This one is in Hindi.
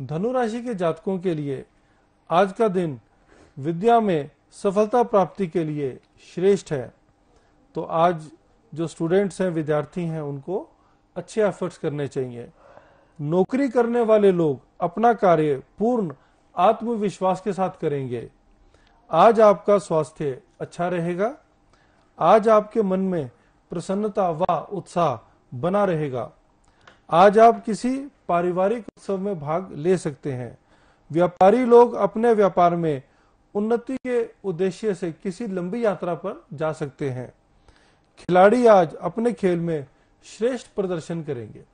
धनु राशि के जातकों के लिए आज का दिन विद्या में सफलता प्राप्ति के लिए श्रेष्ठ है तो आज जो स्टूडेंट्स हैं विद्यार्थी हैं उनको अच्छे एफर्ट्स करने चाहिए नौकरी करने वाले लोग अपना कार्य पूर्ण आत्मविश्वास के साथ करेंगे आज आपका स्वास्थ्य अच्छा रहेगा आज आपके मन में प्रसन्नता व उत्साह बना रहेगा आज आप किसी पारिवारिक उत्सव में भाग ले सकते हैं व्यापारी लोग अपने व्यापार में उन्नति के उद्देश्य से किसी लंबी यात्रा पर जा सकते हैं खिलाड़ी आज अपने खेल में श्रेष्ठ प्रदर्शन करेंगे